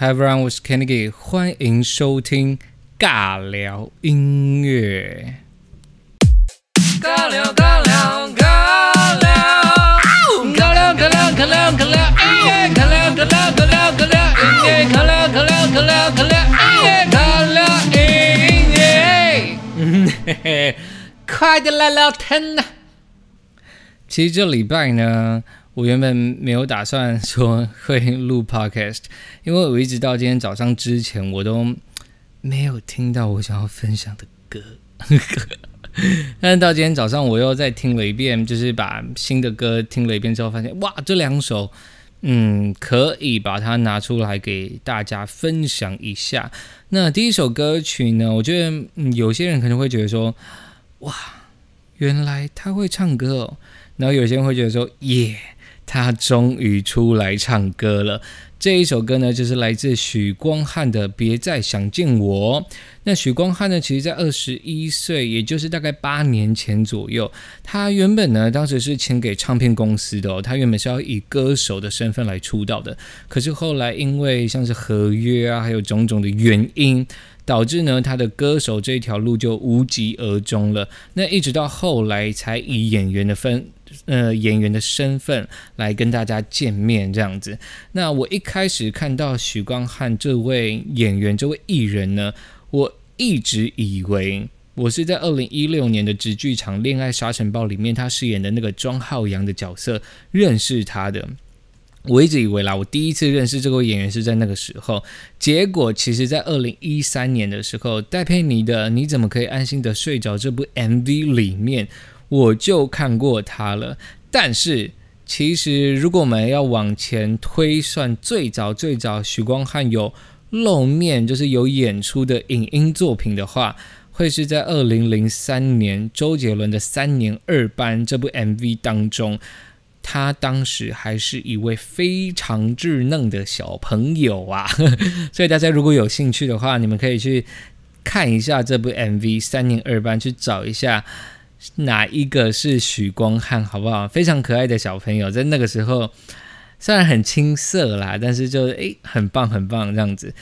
Hi everyone，我是 Kenny，欢迎收听尬聊音乐。尬聊尬聊尬聊，尬聊尬聊尬聊尬聊，哎，尬聊尬聊尬聊尬聊，哎，尬聊尬聊尬聊尬聊，哎，尬聊音乐。嗯嘿嘿，快点来聊天呐！其实这礼拜呢。我原本没有打算说会录 podcast，因为我一直到今天早上之前，我都没有听到我想要分享的歌。但到今天早上，我又再听了一遍，就是把新的歌听了一遍之后，发现哇，这两首，嗯，可以把它拿出来给大家分享一下。那第一首歌曲呢，我觉得有些人可能会觉得说，哇，原来他会唱歌哦。然后有些人会觉得说，耶。他终于出来唱歌了。这一首歌呢，就是来自许光汉的《别再想见我》。那许光汉呢，其实，在二十一岁，也就是大概八年前左右，他原本呢，当时是签给唱片公司的，他原本是要以歌手的身份来出道的。可是后来，因为像是合约啊，还有种种的原因。导致呢，他的歌手这条路就无疾而终了。那一直到后来才以演员的分，呃，演员的身份来跟大家见面这样子。那我一开始看到许光汉这位演员、这位艺人呢，我一直以为我是在二零一六年的直剧场《恋爱沙尘暴》里面他饰演的那个庄浩洋的角色认识他的。我一直以为啦，我第一次认识这位演员是在那个时候。结果其实，在二零一三年的时候，《戴佩妮的你怎么可以安心的睡着》这部 MV 里面，我就看过他了。但是，其实如果我们要往前推算，最早最早，许光汉有露面，就是有演出的影音作品的话，会是在二零零三年周杰伦的《三年二班》这部 MV 当中。他当时还是一位非常稚嫩的小朋友啊，所以大家如果有兴趣的话，你们可以去看一下这部 MV《三年二班》，去找一下哪一个是许光汉，好不好？非常可爱的小朋友，在那个时候虽然很青涩啦，但是就诶、很棒很棒这样子。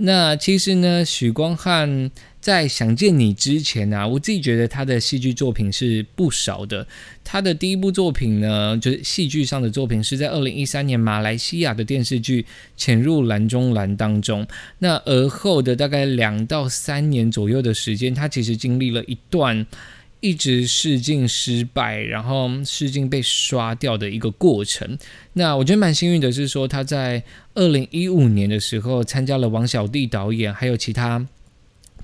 那其实呢，许光汉在想见你之前啊，我自己觉得他的戏剧作品是不少的。他的第一部作品呢，就是戏剧上的作品，是在二零一三年马来西亚的电视剧《潜入蓝中蓝》当中。那而后的大概两到三年左右的时间，他其实经历了一段。一直试镜失败，然后试镜被刷掉的一个过程。那我觉得蛮幸运的是，说他在二零一五年的时候参加了王小弟导演还有其他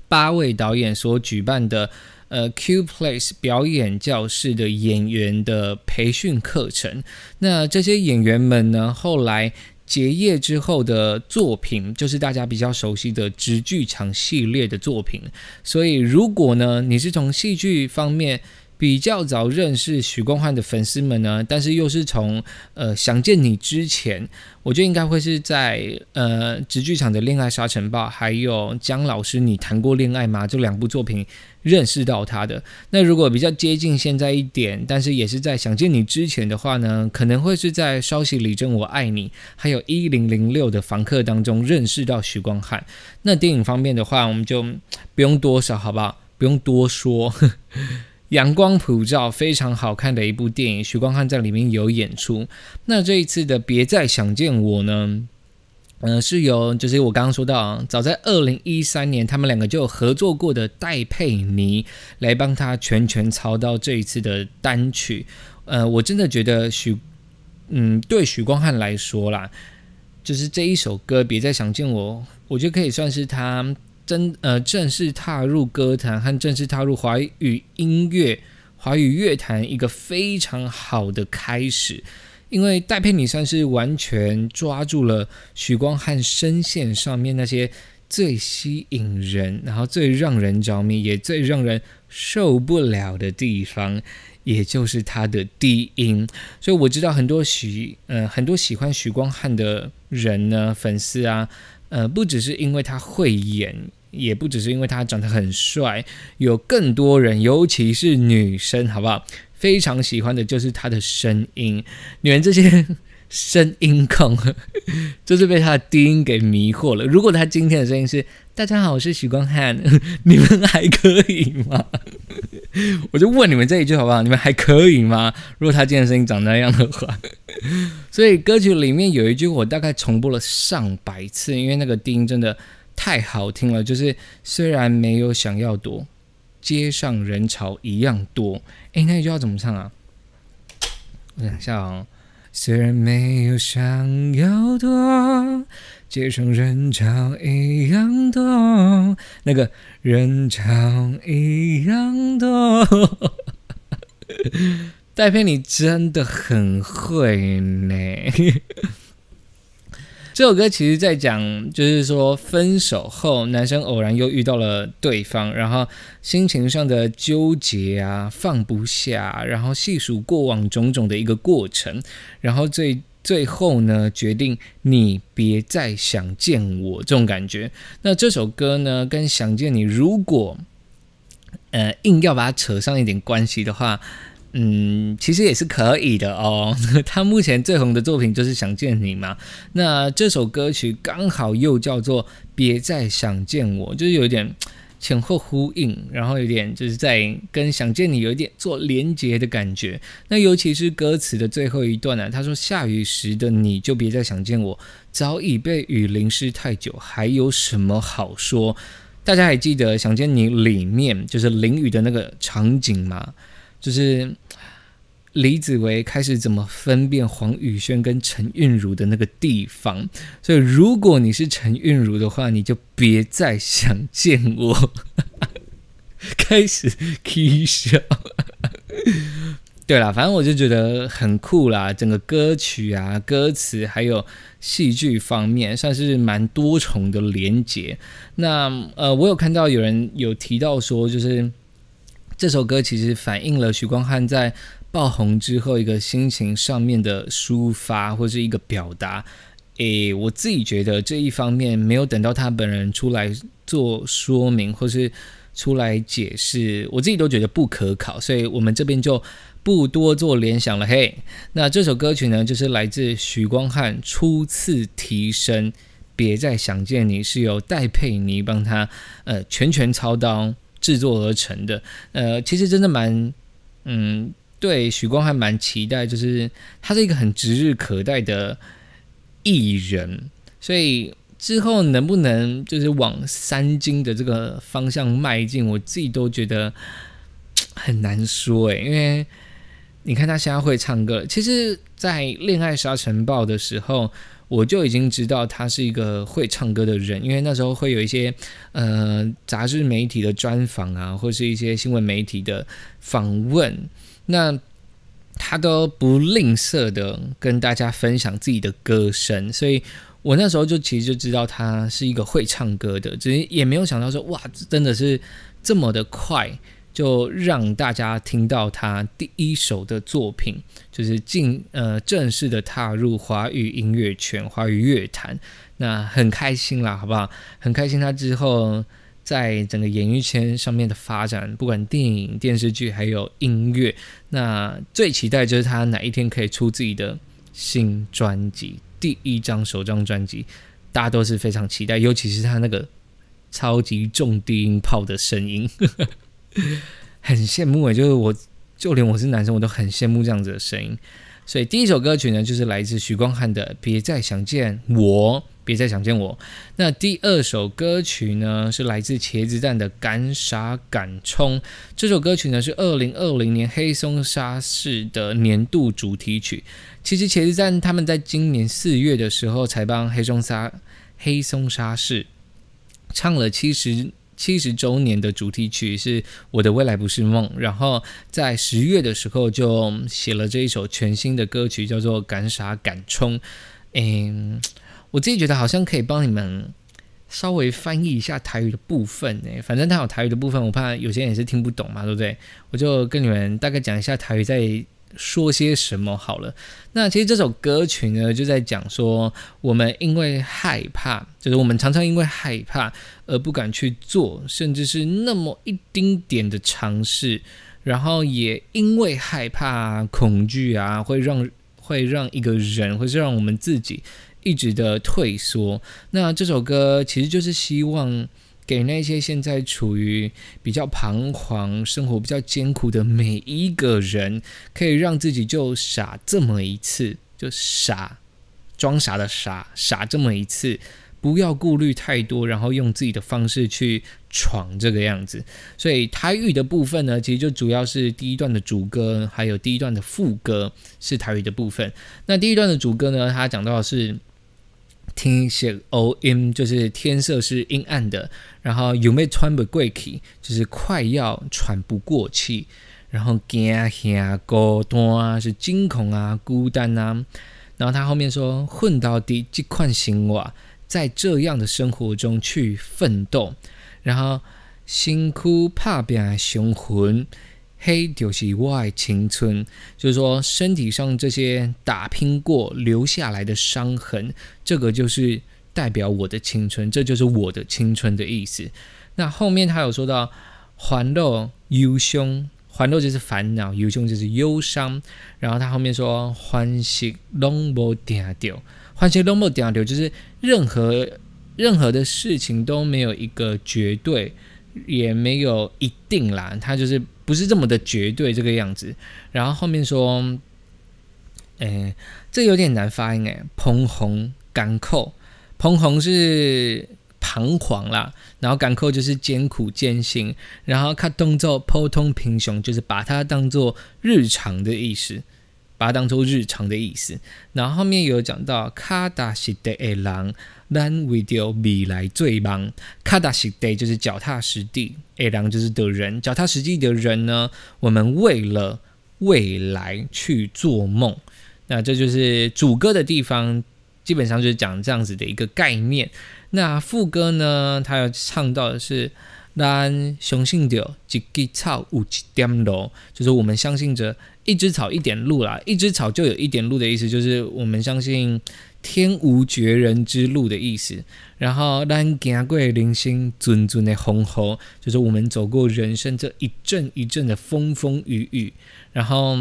八位导演所举办的呃 Q Place 表演教室的演员的培训课程。那这些演员们呢，后来。结业之后的作品，就是大家比较熟悉的直剧场系列的作品。所以，如果呢，你是从戏剧方面，比较早认识许光汉的粉丝们呢，但是又是从呃想见你之前，我就应该会是在呃直剧场的恋爱沙尘暴，还有姜老师你谈过恋爱吗这两部作品认识到他的。那如果比较接近现在一点，但是也是在想见你之前的话呢，可能会是在消息里正我爱你，还有一零零六的房客当中认识到许光汉。那电影方面的话，我们就不用多少好不好？不用多说。阳光普照，非常好看的一部电影，许光汉在里面有演出。那这一次的《别再想见我》呢？呃，是由就是我刚刚说到啊，早在二零一三年，他们两个就有合作过的戴佩妮来帮他全权操刀这一次的单曲。呃，我真的觉得许，嗯，对许光汉来说啦，就是这一首歌《别再想见我》，我觉得可以算是他。正呃，正式踏入歌坛和正式踏入华语音乐、华语乐坛一个非常好的开始，因为戴佩妮算是完全抓住了许光汉声线上面那些最吸引人、然后最让人着迷、也最让人受不了的地方，也就是他的低音。所以我知道很多喜，呃，很多喜欢许光汉的人呢，粉丝啊。呃，不只是因为他会演，也不只是因为他长得很帅，有更多人，尤其是女生，好不好？非常喜欢的就是他的声音，女人这些。声音控 就是被他的低音给迷惑了。如果他今天的声音是“大家好，我是许光汉”，你们还可以吗？我就问你们这一句好不好？你们还可以吗？如果他今天的声音长那样的话，所以歌曲里面有一句我大概重播了上百次，因为那个低音真的太好听了。就是虽然没有想要多，街上人潮一样多。诶，那句要怎么唱啊？我想一下哦。虽然没有想要多，街上人潮一样多，那个人潮一样多。戴片，你真的很会呢。这首歌其实在讲，就是说分手后，男生偶然又遇到了对方，然后心情上的纠结啊，放不下，然后细数过往种种的一个过程，然后最最后呢，决定你别再想见我这种感觉。那这首歌呢，跟《想见你》如果，呃，硬要把它扯上一点关系的话。嗯，其实也是可以的哦。他目前最红的作品就是《想见你》嘛。那这首歌曲刚好又叫做《别再想见我》，就是有点前后呼应，然后有点就是在跟《想见你》有一点做连结的感觉。那尤其是歌词的最后一段呢，他说：“下雨时的你就别再想见我，早已被雨淋湿太久，还有什么好说？”大家还记得《想见你》里面就是淋雨的那个场景吗？就是李子维开始怎么分辨黄宇轩跟陈韵如的那个地方，所以如果你是陈韵如的话，你就别再想见我。开始 kiss，对啦，反正我就觉得很酷啦，整个歌曲啊、歌词还有戏剧方面，算是蛮多重的连结。那呃，我有看到有人有提到说，就是。这首歌其实反映了徐光汉在爆红之后一个心情上面的抒发，或是一个表达。诶，我自己觉得这一方面没有等到他本人出来做说明，或是出来解释，我自己都觉得不可靠，所以我们这边就不多做联想了。嘿，那这首歌曲呢，就是来自徐光汉初次提升《别再想见你》，是由戴佩妮帮他呃全权操刀。制作而成的，呃，其实真的蛮，嗯，对，许光还蛮期待，就是他是一个很指日可待的艺人，所以之后能不能就是往三金的这个方向迈进，我自己都觉得很难说诶，因为你看他现在会唱歌，其实，在《恋爱沙尘暴》的时候。我就已经知道他是一个会唱歌的人，因为那时候会有一些呃杂志媒体的专访啊，或是一些新闻媒体的访问，那他都不吝啬的跟大家分享自己的歌声，所以我那时候就其实就知道他是一个会唱歌的，只是也没有想到说哇，真的是这么的快。就让大家听到他第一首的作品，就是进呃正式的踏入华语音乐圈、华语乐坛，那很开心啦，好不好？很开心他之后在整个演艺圈上面的发展，不管电影、电视剧还有音乐，那最期待就是他哪一天可以出自己的新专辑，第一张、首张专辑，大家都是非常期待，尤其是他那个超级重低音炮的声音。很羡慕哎，就是我就连我是男生，我都很羡慕这样子的声音。所以第一首歌曲呢，就是来自徐光汉的《别再想见我》，别再想见我。那第二首歌曲呢，是来自茄子蛋的《敢傻敢冲》。这首歌曲呢，是二零二零年黑松沙士的年度主题曲。其实茄子蛋他们在今年四月的时候，才帮黑松沙黑松沙士唱了七十。七十周年的主题曲是《我的未来不是梦》，然后在十月的时候就写了这一首全新的歌曲，叫做《敢傻敢冲》。嗯，我自己觉得好像可以帮你们稍微翻译一下台语的部分呢。反正它有台语的部分，我怕有些人也是听不懂嘛，对不对？我就跟你们大概讲一下台语在。说些什么好了？那其实这首歌曲呢，就在讲说我们因为害怕，就是我们常常因为害怕而不敢去做，甚至是那么一丁点的尝试。然后也因为害怕、恐惧啊，会让会让一个人，或是让我们自己一直的退缩。那这首歌其实就是希望。给那些现在处于比较彷徨、生活比较艰苦的每一个人，可以让自己就傻这么一次，就傻装傻的傻，傻这么一次，不要顾虑太多，然后用自己的方式去闯这个样子。所以台语的部分呢，其实就主要是第一段的主歌，还有第一段的副歌是台语的部分。那第一段的主歌呢，它讲到的是。听色些 O M，就是天色是阴暗的，然后有没喘不气，就是快要喘不过气，然后惊吓、孤单啊，是惊恐啊、孤单啊。然后他后面说混到底即款生活，在这样的生活中去奋斗，然后辛苦怕变雄浑。黑就是我青春，就是说身体上这些打拼过留下来的伤痕，这个就是代表我的青春，这就是我的青春的意思。那后面他有说到，欢乐忧伤，欢乐就是烦恼，忧伤就是忧伤。然后他后面说欢喜拢无停留，欢喜拢无停留，就是任何任何的事情都没有一个绝对。也没有一定啦，他就是不是这么的绝对这个样子。然后后面说，哎，这有点难发音哎。彭红干扣，彭红是彷徨啦，然后干扣就是艰苦艰辛，然后看动作普通贫穷，就是把它当做日常的意思。把它当做日常的意思。然后面有讲到“卡达西的诶郎”，兰维雕未来最忙。卡达西的就是脚踏实地诶郎就是的人。脚踏实地的人呢，我们为了未来去做梦。那这就是主歌的地方，基本上就是讲这样子的一个概念。那副歌呢，他要唱到的是“兰雄性雕，一根草，五七点六”，就是我们相信着。一只草一点路啦，一只草就有一点路的意思，就是我们相信天无绝人之路的意思。然后，兰过零星阵阵的红红，就是我们走过人生这一阵一阵的风风雨雨。然后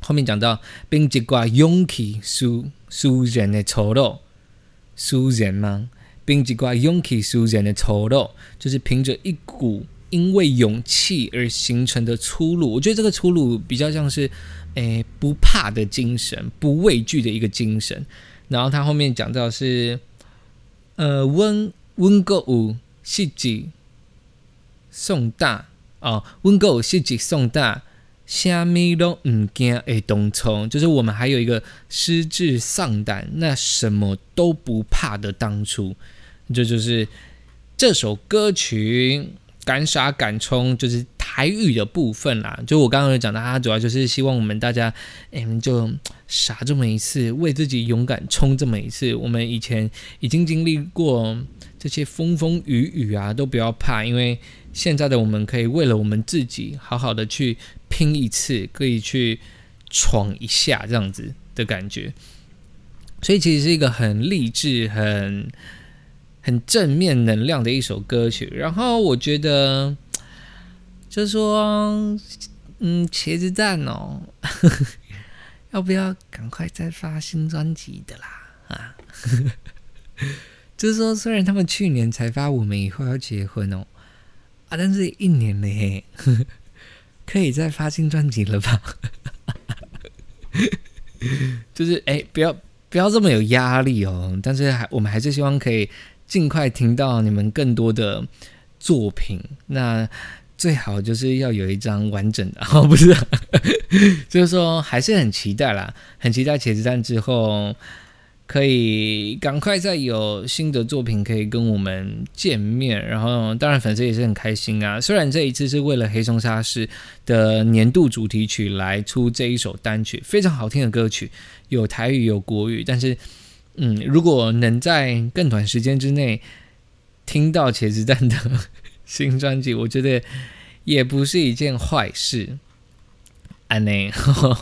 后面讲到，并只挂勇气输输人的丑陋，输人吗？并只挂勇气输人的丑陋，就是凭着一股。因为勇气而形成的出路，我觉得这个出路比较像是，诶，不怕的精神，不畏惧的一个精神。然后他后面讲到是，呃，温温哥乌袭击宋大啊，温哥袭击宋大，虾米都唔惊诶，东冲就是我们还有一个失智丧胆，那什么都不怕的当初，这就是这首歌曲。敢耍敢冲，就是台语的部分啦。就我刚刚有讲的，他主要就是希望我们大家，哎，就傻这么一次，为自己勇敢冲这么一次。我们以前已经经历过这些风风雨雨啊，都不要怕，因为现在的我们可以为了我们自己，好好的去拼一次，可以去闯一下，这样子的感觉。所以其实是一个很励志、很。很正面能量的一首歌曲，然后我觉得就是说，嗯，茄子蛋哦，要不要赶快再发新专辑的啦？啊，就是说，虽然他们去年才发《我们以后要结婚》哦，啊，但是一年嘞，可以再发新专辑了吧？就是哎，不要不要这么有压力哦，但是还我们还是希望可以。尽快听到你们更多的作品，那最好就是要有一张完整的哦，不是，就是说还是很期待啦，很期待茄子蛋之后可以赶快再有新的作品可以跟我们见面，然后当然粉丝也是很开心啊。虽然这一次是为了黑松沙士的年度主题曲来出这一首单曲，非常好听的歌曲，有台语有国语，但是。嗯，如果能在更短时间之内听到茄子蛋的新专辑，我觉得也不是一件坏事。安内，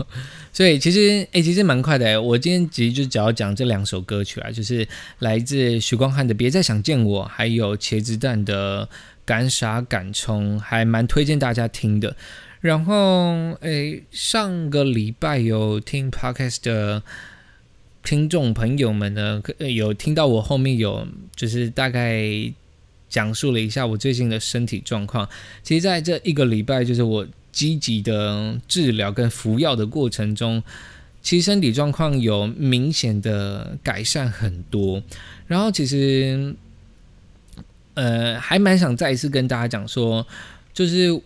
所以其实诶，其实蛮快的我今天其实就只要讲这两首歌曲啊，就是来自许光汉的《别再想见我》，还有茄子蛋的《敢傻敢冲》，还蛮推荐大家听的。然后诶，上个礼拜有听 p o d c a s 的。听众朋友们呢，有听到我后面有就是大概讲述了一下我最近的身体状况。其实在这一个礼拜，就是我积极的治疗跟服药的过程中，其实身体状况有明显的改善很多。然后其实，呃，还蛮想再一次跟大家讲说，就是。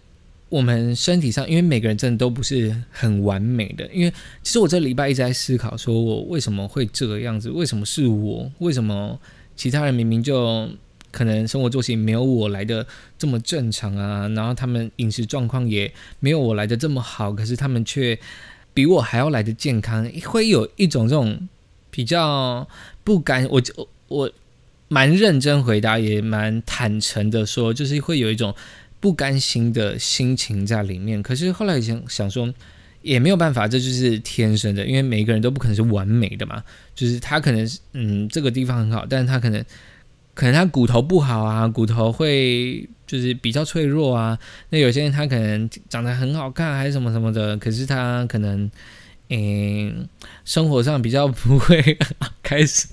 我们身体上，因为每个人真的都不是很完美的。因为其实我这礼拜一直在思考，说我为什么会这个样子？为什么是我？为什么其他人明明就可能生活作息没有我来的这么正常啊？然后他们饮食状况也没有我来的这么好，可是他们却比我还要来的健康，会有一种这种比较不敢。我就我蛮认真回答，也蛮坦诚的说，就是会有一种。不甘心的心情在里面，可是后来想想说，也没有办法，这就是天生的，因为每个人都不可能是完美的嘛。就是他可能嗯，这个地方很好，但是他可能，可能他骨头不好啊，骨头会就是比较脆弱啊。那有些人他可能长得很好看，还是什么什么的，可是他可能，嗯，生活上比较不会 开始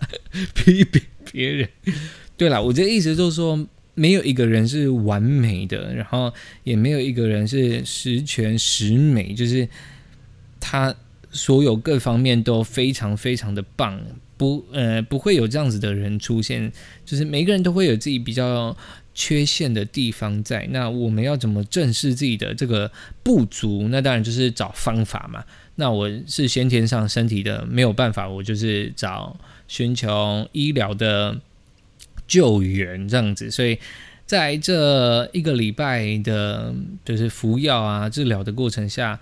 批评别人。对了，我这意思就是说。没有一个人是完美的，然后也没有一个人是十全十美，就是他所有各方面都非常非常的棒，不呃不会有这样子的人出现，就是每个人都会有自己比较缺陷的地方在。那我们要怎么正视自己的这个不足？那当然就是找方法嘛。那我是先天上身体的没有办法，我就是找寻求医疗的。救援这样子，所以在这一个礼拜的，就是服药啊、治疗的过程下，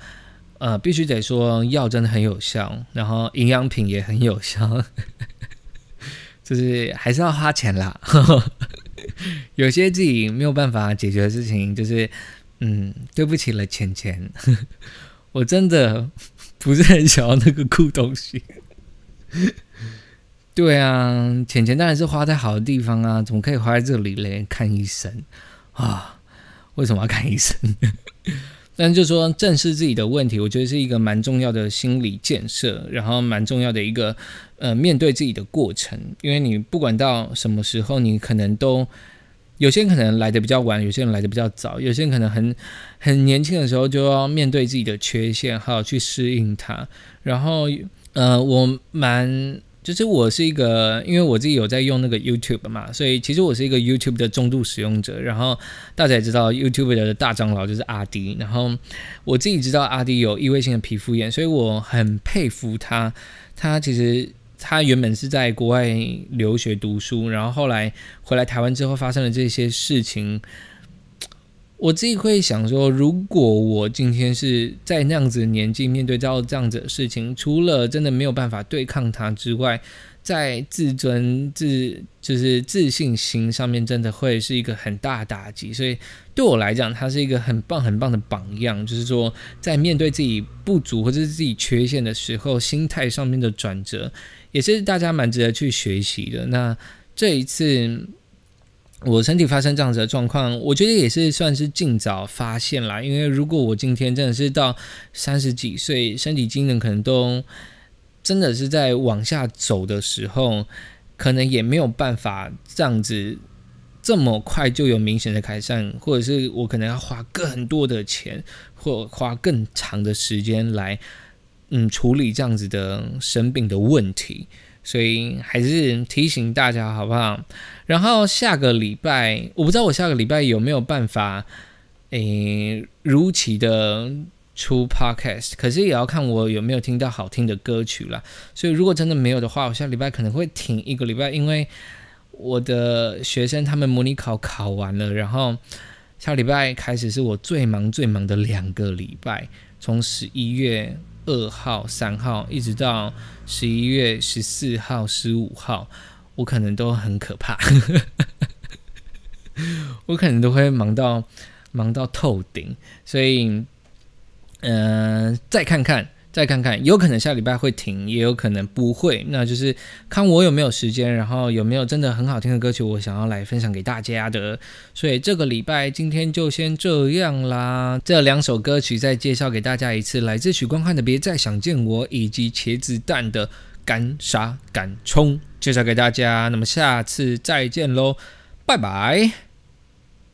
呃，必须得说药真的很有效，然后营养品也很有效，就是还是要花钱啦。有些自己没有办法解决的事情，就是嗯，对不起了，钱钱，我真的不是很想要那个酷东西。对啊，钱钱当然是花在好的地方啊，怎么可以花在这里嘞？看医生啊，为什么要看医生？但就是说，正视自己的问题，我觉得是一个蛮重要的心理建设，然后蛮重要的一个呃面对自己的过程。因为你不管到什么时候，你可能都有些人可能来的比较晚，有些人来的比较早，有些人可能很很年轻的时候就要面对自己的缺陷，好好去适应它。然后呃，我蛮。其实我是一个，因为我自己有在用那个 YouTube 嘛，所以其实我是一个 YouTube 的重度使用者。然后大家也知道 YouTube 的大长老就是阿迪，然后我自己知道阿迪有异位性的皮肤炎，所以我很佩服他。他其实他原本是在国外留学读书，然后后来回来台湾之后发生了这些事情。我自己会想说，如果我今天是在那样子的年纪，面对到这样子的事情，除了真的没有办法对抗它之外，在自尊、自就是自信心上面，真的会是一个很大打击。所以对我来讲，他是一个很棒、很棒的榜样。就是说，在面对自己不足或者是自己缺陷的时候，心态上面的转折，也是大家蛮值得去学习的。那这一次。我身体发生这样子的状况，我觉得也是算是尽早发现啦。因为如果我今天真的是到三十几岁，身体机能可能都真的是在往下走的时候，可能也没有办法这样子这么快就有明显的改善，或者是我可能要花更多的钱，或花更长的时间来嗯处理这样子的生病的问题。所以还是提醒大家好不好？然后下个礼拜，我不知道我下个礼拜有没有办法，诶，如期的出 podcast。可是也要看我有没有听到好听的歌曲啦。所以如果真的没有的话，我下礼拜可能会停一个礼拜，因为我的学生他们模拟考考完了，然后下礼拜开始是我最忙最忙的两个礼拜，从十一月。二号、三号，一直到十一月十四号、十五号，我可能都很可怕，我可能都会忙到忙到透顶，所以，嗯，再看看。再看看，有可能下礼拜会停，也有可能不会。那就是看我有没有时间，然后有没有真的很好听的歌曲，我想要来分享给大家的。所以这个礼拜今天就先这样啦。这两首歌曲再介绍给大家一次，来自许光汉的《别再想见我》，以及茄子蛋的《敢杀敢冲》介绍给大家。那么下次再见喽，拜拜。